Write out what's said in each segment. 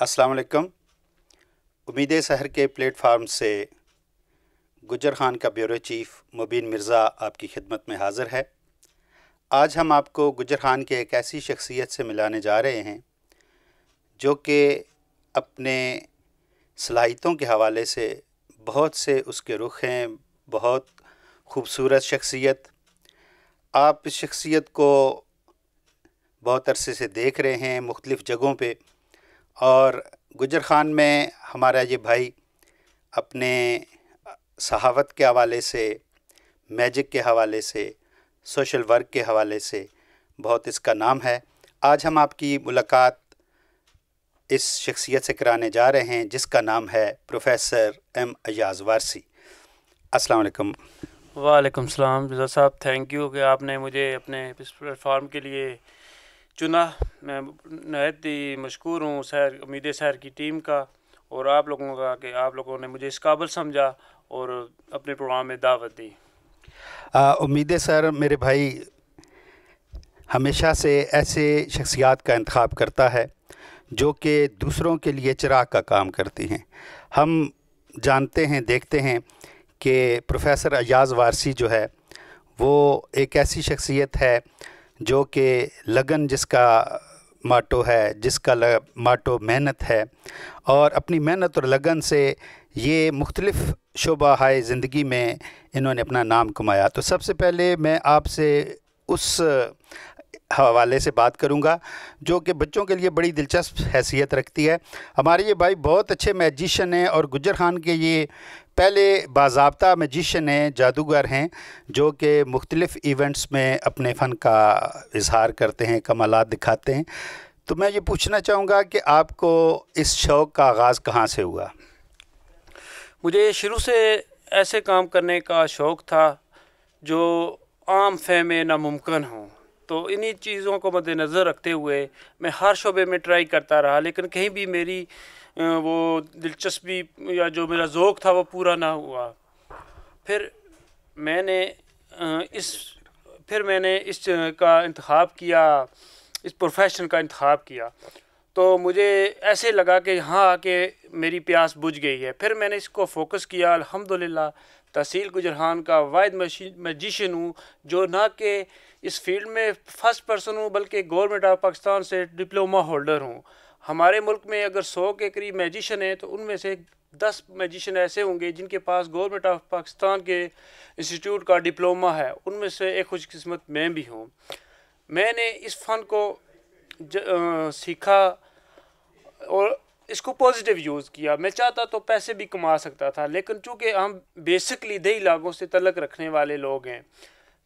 السلام علیکم امید سحر کے پلیٹ فارم سے گجر خان کا بیورو چیف مبین مرزا آپ کی خدمت میں حاضر ہے آج ہم آپ کو گجر خان کے ایک ایسی شخصیت سے ملانے جا رہے ہیں جو کہ اپنے صلاحیتوں کے حوالے سے بہت سے اس کے رخ ہیں بہت خوبصورت شخصیت آپ اس شخصیت کو بہت عرصے سے دیکھ رہے ہیں مختلف جگہوں پہ اور گجر خان میں ہمارا یہ بھائی اپنے صحاوت کے حوالے سے میجک کے حوالے سے سوشل ورک کے حوالے سے بہت اس کا نام ہے آج ہم آپ کی ملاقات اس شخصیت سے کرانے جا رہے ہیں جس کا نام ہے پروفیسر ایم ایاز وارسی السلام علیکم وعلیکم السلام رضا صاحب تھینک یو کہ آپ نے مجھے اپنے پلیٹفارم کے لیے چنا میں نہایت ہی مشکور ہوں سیر امید سیر کی ٹیم کا اور آپ لوگوں کا کہ آپ لوگوں نے مجھے اس قابل سمجھا اور اپنے پروگرام میں دعوت دی امید سر میرے بھائی ہمیشہ سے ایسے شخصیات کا انتخاب کرتا ہے جو کہ دوسروں کے لیے چراغ کا کام کرتی ہیں ہم جانتے ہیں دیکھتے ہیں کہ پروفیسر ایاز وارسی جو ہے وہ ایک ایسی شخصیت ہے جو کہ لگن جس کا ماٹو ہے جس کا ماٹو محنت ہے اور اپنی محنت اور لگن سے یہ مختلف شعبہ ہائے زندگی میں انہوں نے اپنا نام کمایا تو سب سے پہلے میں آپ سے اس حوالے سے بات کروں گا جو کہ بچوں کے لیے بڑی دلچسپ حیثیت رکھتی ہے ہمارے یہ بھائی بہت اچھے میجیشین ہیں اور گجر خان کے یہ پہلے باضابطہ میجیشن ہیں جادوگر ہیں جو کہ مختلف ایونٹس میں اپنے فن کا اظہار کرتے ہیں کمالات دکھاتے ہیں تو میں یہ پوچھنا چاہوں گا کہ آپ کو اس شوق کا آغاز کہاں سے ہوا مجھے شروع سے ایسے کام کرنے کا شوق تھا جو عام فہمے ناممکن ہوں تو انہی چیزوں کو مد نظر رکھتے ہوئے میں ہر شعبے میں ٹرائی کرتا رہا لیکن کہیں بھی میری وہ دلچسپی یا جو میرا ذوق تھا وہ پورا نہ ہوا پھر میں نے اس پھر میں نے اس کا انتخاب کیا اس پروفیشن کا انتخاب کیا تو مجھے ایسے لگا کہ ہاں کہ میری پیاس بجھ گئی ہے پھر میں نے اس کو فوکس کیا الحمدللہ تحصیل گجرحان کا واحد میجیشین ہوں جو نہ کہ اس فیلڈ میں فرس پرسن ہوں بلکہ گورنمنٹ آف پاکستان سے ڈپلوما ہولڈر ہوں ہمارے ملک میں اگر سو کے قریب میجیشن ہیں تو ان میں سے دس میجیشن ایسے ہوں گے جن کے پاس گورنمنٹ آف پاکستان کے انسٹیٹیوٹ کا ڈپلوما ہے ان میں سے ایک خوش قسمت میں بھی ہوں میں نے اس فن کو سیکھا اور اس کو پوزیٹیو یوز کیا میں چاہتا تو پیسے بھی کما سکتا تھا لیکن چونکہ ہم بیسکلی دیہی لاکھوں سے تلق رکھنے والے لوگ ہیں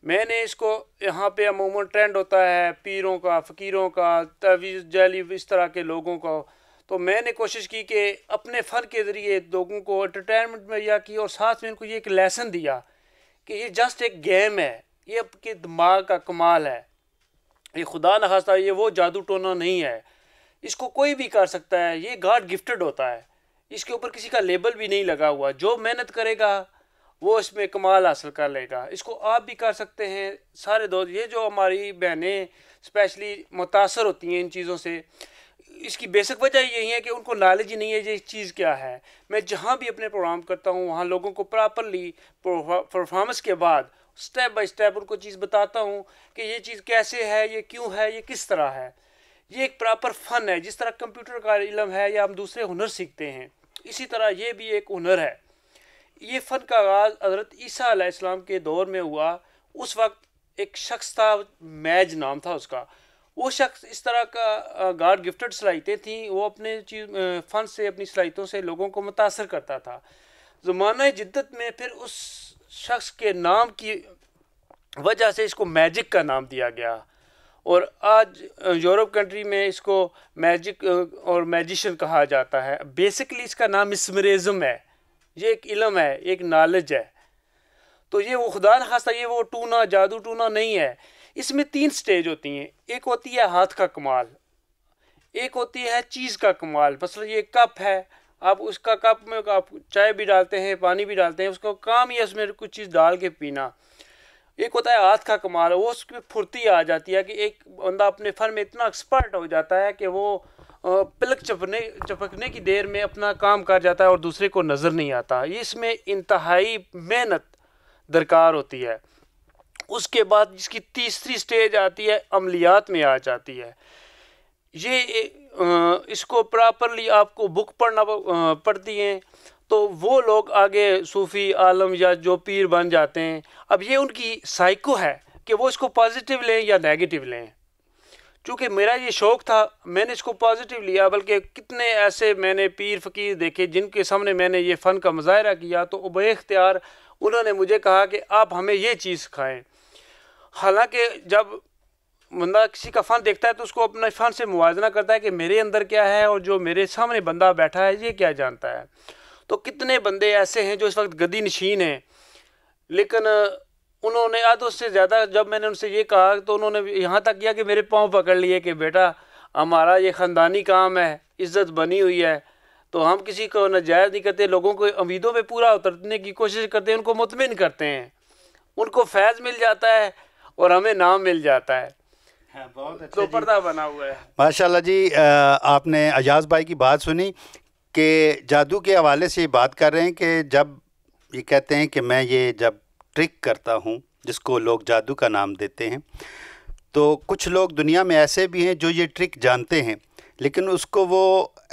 میں نے اس کو یہاں پہ عموماً ٹرینڈ ہوتا ہے پیروں کا فقیروں کا طویل جیلی اس طرح کے لوگوں کا تو میں نے کوشش کی کہ اپنے فن کے ذریعے لوگوں کو انٹرٹینمنٹ مہیا کی اور ساتھ میں ان کو یہ ایک لیسن دیا کہ یہ جسٹ ایک گیم ہے یہ دماغ کا کمال ہے یہ خدا نخواستہ یہ وہ جادو ٹونا نہیں ہے اس کو کوئی بھی کر سکتا ہے یہ گاڈ گفٹڈ ہوتا ہے اس کے اوپر کسی کا لیبل بھی نہیں لگا ہوا جو محنت کرے گا وہ اس میں کمال حاصل کر لے گا اس کو آپ بھی کر سکتے ہیں سارے دوست یہ جو ہماری بہنیں اسپیشلی متاثر ہوتی ہیں ان چیزوں سے اس کی بیسک وجہ یہی ہے کہ ان کو نالج ہی نہیں ہے یہ چیز کیا ہے میں جہاں بھی اپنے پروگرام کرتا ہوں وہاں لوگوں کو پراپرلی پرفارمنس کے بعد سٹیپ بائی سٹیپ ان کو چیز بتاتا ہوں کہ یہ چیز کیسے ہے یہ کیوں ہے یہ کس طرح ہے یہ ایک پراپر فن ہے جس طرح کمپیوٹر کا علم ہے یا ہم دوسرے ہنر سیکھتے ہیں اسی طرح یہ بھی ایک ہنر ہے یہ فن کا آغاز حضرت عیسیٰ علیہ السلام کے دور میں ہوا اس وقت ایک شخص تھا میج نام تھا اس کا وہ شخص اس طرح کا گارڈ گفٹڈ صلاحیتیں تھیں وہ اپنے چیز فن سے اپنی صلاحیتوں سے لوگوں کو متاثر کرتا تھا زمانہ جدت میں پھر اس شخص کے نام کی وجہ سے اس کو میجک کا نام دیا گیا اور آج یورپ کنٹری میں اس کو میجک اور میجیشن کہا جاتا ہے بیسکلی اس کا نام اسمریزم ہے یہ ایک علم ہے ایک نالج ہے تو یہ وہ خدا نخواستہ یہ وہ ٹونا جادو ٹونا نہیں ہے اس میں تین سٹیج ہوتی ہیں ایک ہوتی ہے ہاتھ کا کمال ایک ہوتی ہے چیز کا کمال مثلا یہ کپ ہے آپ اس کا کپ میں آپ چائے بھی ڈالتے ہیں پانی بھی ڈالتے ہیں اس کا کام ہی اس میں کچھ چیز ڈال کے پینا ایک ہوتا ہے ہاتھ کا کمال وہ اس میں پھرتی آ جاتی ہے کہ ایک بندہ اپنے فن میں اتنا ایکسپرٹ ہو جاتا ہے کہ وہ پلک چپنے چپکنے کی دیر میں اپنا کام کر جاتا ہے اور دوسرے کو نظر نہیں آتا اس میں انتہائی محنت درکار ہوتی ہے اس کے بعد جس کی تیسری سٹیج آتی ہے عملیات میں آ جاتی ہے یہ اس کو پراپرلی آپ کو بک پڑھنا پڑھتی ہیں تو وہ لوگ آگے صوفی عالم یا جو پیر بن جاتے ہیں اب یہ ان کی سائیکو ہے کہ وہ اس کو پازیٹیو لیں یا نیگیٹیو لیں چونکہ میرا یہ شوق تھا میں نے اس کو پازیٹیو لیا بلکہ کتنے ایسے میں نے پیر فقیر دیکھے جن کے سامنے میں نے یہ فن کا مظاہرہ کیا تو اب اختیار انہوں نے مجھے کہا کہ آپ ہمیں یہ چیز کھائیں حالانکہ جب بندہ کسی کا فن دیکھتا ہے تو اس کو اپنے فن سے موازنہ کرتا ہے کہ میرے اندر کیا ہے اور جو میرے سامنے بندہ بیٹھا ہے یہ کیا جانتا ہے تو کتنے بندے ایسے ہیں جو اس وقت گدی نشین ہیں لیکن انہوں نے آدھو سے زیادہ جب میں نے ان سے یہ کہا تو انہوں نے یہاں تک کیا کہ میرے پاؤں پکڑ لیے کہ بیٹا ہمارا یہ خاندانی کام ہے عزت بنی ہوئی ہے تو ہم کسی کو نجائز نہیں کرتے لوگوں کو امیدوں پہ پورا اترنے کی کوشش کرتے ہیں ان کو مطمئن کرتے ہیں ان کو فیض مل جاتا ہے اور ہمیں نام مل جاتا ہے اچھا جی۔ بنا ہوا ہے ماشاء اللہ جی آپ نے اجاز بھائی کی بات سنی کہ جادو کے حوالے سے یہ بات کر رہے ہیں کہ جب یہ کہتے ہیں کہ میں یہ جب ٹرک کرتا ہوں جس کو لوگ جادو کا نام دیتے ہیں تو کچھ لوگ دنیا میں ایسے بھی ہیں جو یہ ٹرک جانتے ہیں لیکن اس کو وہ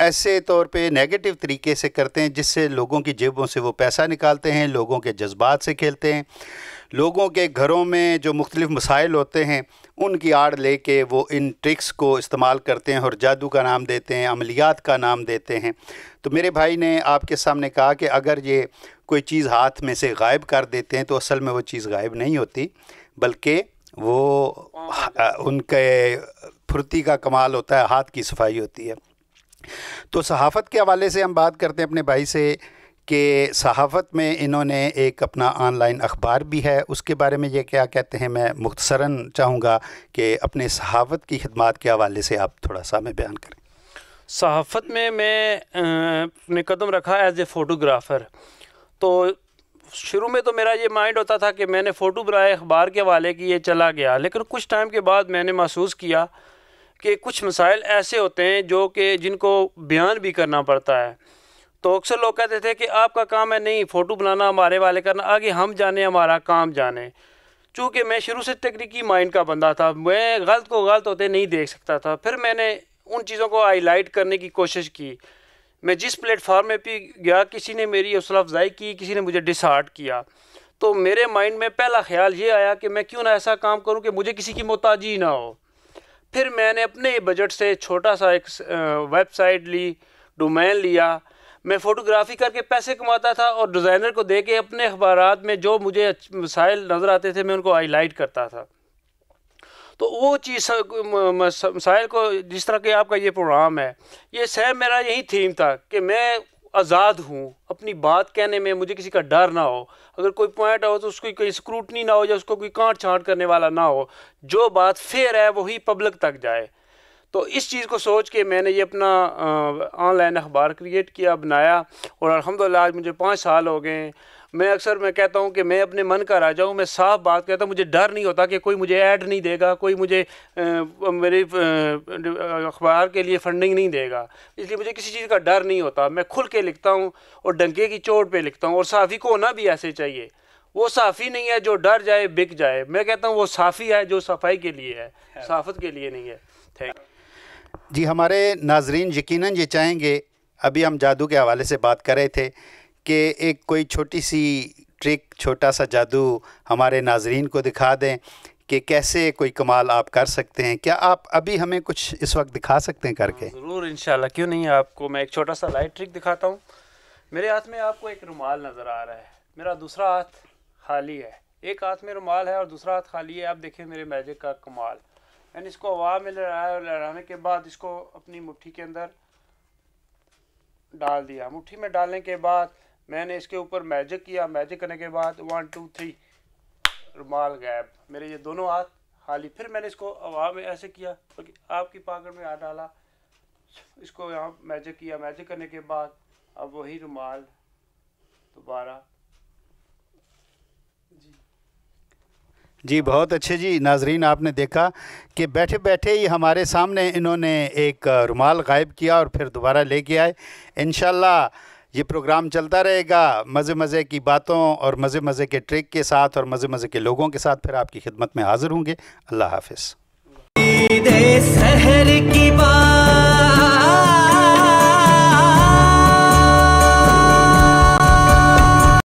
ایسے طور پہ نیگیٹو طریقے سے کرتے ہیں جس سے لوگوں کی جیبوں سے وہ پیسہ نکالتے ہیں لوگوں کے جذبات سے کھیلتے ہیں لوگوں کے گھروں میں جو مختلف مسائل ہوتے ہیں ان کی آڑ لے کے وہ ان ٹرکس کو استعمال کرتے ہیں اور جادو کا نام دیتے ہیں عملیات کا نام دیتے ہیں تو میرے بھائی نے آپ کے سامنے کہا کہ اگر یہ کوئی چیز ہاتھ میں سے غائب کر دیتے ہیں تو اصل میں وہ چیز غائب نہیں ہوتی بلکہ وہ ان کے پھرتی کا کمال ہوتا ہے ہاتھ کی صفائی ہوتی ہے تو صحافت کے حوالے سے ہم بات کرتے ہیں اپنے بھائی سے کہ صحافت میں انہوں نے ایک اپنا آن لائن اخبار بھی ہے اس کے بارے میں یہ کیا کہتے ہیں میں مختصراً چاہوں گا کہ اپنے صحافت کی خدمات کے حوالے سے آپ تھوڑا سا میں بیان کریں صحافت میں میں نے قدم رکھا ایز اے فوٹوگرافر تو شروع میں تو میرا یہ مائنڈ ہوتا تھا کہ میں نے فوٹو بنائے اخبار کے حوالے کی یہ چلا گیا لیکن کچھ ٹائم کے بعد میں نے محسوس کیا کہ کچھ مسائل ایسے ہوتے ہیں جو کہ جن کو بیان بھی کرنا پڑتا ہے تو اکثر لوگ کہتے تھے کہ آپ کا کام ہے نہیں فوٹو بنانا ہمارے والے کرنا آگے ہم جانے ہمارا کام جانے چونکہ میں شروع سے تکنیکی مائنڈ کا بندہ تھا میں غلط کو غلط ہوتے نہیں دیکھ سکتا تھا پھر میں نے ان چیزوں کو ہائی لائٹ کرنے کی کوشش کی میں جس پلیٹ فارم میں بھی گیا کسی نے میری حوصلہ افزائی کی کسی نے مجھے ڈس ہارٹ کیا تو میرے مائنڈ میں پہلا خیال یہ آیا کہ میں کیوں نہ ایسا کام کروں کہ مجھے کسی کی محتاجی نہ ہو پھر میں نے اپنے بجٹ سے چھوٹا سا ایک ویب سائٹ لی ڈومین لیا میں فوٹوگرافی کر کے پیسے کماتا تھا اور ڈیزائنر کو دے کے اپنے اخبارات میں جو مجھے مسائل نظر آتے تھے میں ان کو ہائی لائٹ کرتا تھا تو وہ چیز مسائل کو جس طرح کہ آپ کا یہ پروگرام ہے یہ سیم میرا یہی تھیم تھا کہ میں آزاد ہوں اپنی بات کہنے میں مجھے کسی کا ڈر نہ ہو اگر کوئی پوائنٹ ہو تو اس کی کوئی اسکروٹنی نہ ہو یا اس کو کوئی کانٹ چھانٹ کرنے والا نہ ہو جو بات فیر ہے وہی پبلک تک جائے تو اس چیز کو سوچ کے میں نے یہ اپنا آن لائن اخبار کریٹ کیا بنایا اور الحمدللہ آج مجھے پانچ سال ہو گئے میں اکثر میں کہتا ہوں کہ میں اپنے من کا راجا ہوں میں صاف بات کہتا ہوں مجھے ڈر نہیں ہوتا کہ کوئی مجھے ایڈ نہیں دے گا کوئی مجھے میری اخبار کے لیے فنڈنگ نہیں دے گا اس لیے مجھے کسی چیز کا ڈر نہیں ہوتا میں کھل کے لکھتا ہوں اور ڈنکے کی چوٹ پہ لکھتا ہوں اور صافی کو ہونا بھی ایسے چاہیے وہ صحافی نہیں ہے جو ڈر جائے بک جائے میں کہتا ہوں وہ صافی ہے جو صفائی کے لیے ہے صحافت کے لیے نہیں ہے تھینک یو جی ہمارے ناظرین یقیناً یہ چاہیں گے ابھی ہم جادو کے حوالے سے بات کر رہے تھے کہ ایک کوئی چھوٹی سی ٹرک چھوٹا سا جادو ہمارے ناظرین کو دکھا دیں کہ کیسے کوئی کمال آپ کر سکتے ہیں کیا آپ ابھی ہمیں کچھ اس وقت دکھا سکتے ہیں کر کے ہاں، ضرور انشاءاللہ کیوں نہیں آپ کو میں ایک چھوٹا سا لائٹ ٹرک دکھاتا ہوں میرے ہاتھ میں آپ کو ایک رومال نظر آ رہا ہے میرا دوسرا ہاتھ خالی ہے ایک ہاتھ میں رومال ہے اور دوسرا ہاتھ خالی ہے آپ دیکھیں میرے میجک کا کمال یعنی اس کو ہوا میں لڑایا لڑانے کے بعد اس کو اپنی مٹھی کے اندر ڈال دیا مٹھی میں ڈالنے کے بعد میں نے اس کے اوپر میجک کیا میجک کرنے کے بعد ون ٹو تھری رومال گیپ میرے یہ دونوں ہاتھ خالی پھر میں نے اس کو ہوا میں ایسے کیا آپ کی پاکٹ میں ہاتھ ڈالا اس کو یہاں میجک کیا میجک کرنے کے بعد اب وہی رومال دوبارہ جی جی بہت اچھے جی ناظرین آپ نے دیکھا کہ بیٹھے بیٹھے ہی ہمارے سامنے انہوں نے ایک رومال غائب کیا اور پھر دوبارہ لے کے آئے انشاءاللہ یہ پروگرام چلتا رہے گا مزے مزے کی باتوں اور مزے مزے کے ٹرک کے ساتھ اور مزے مزے کے لوگوں کے ساتھ پھر آپ کی خدمت میں حاضر ہوں گے اللہ حافظ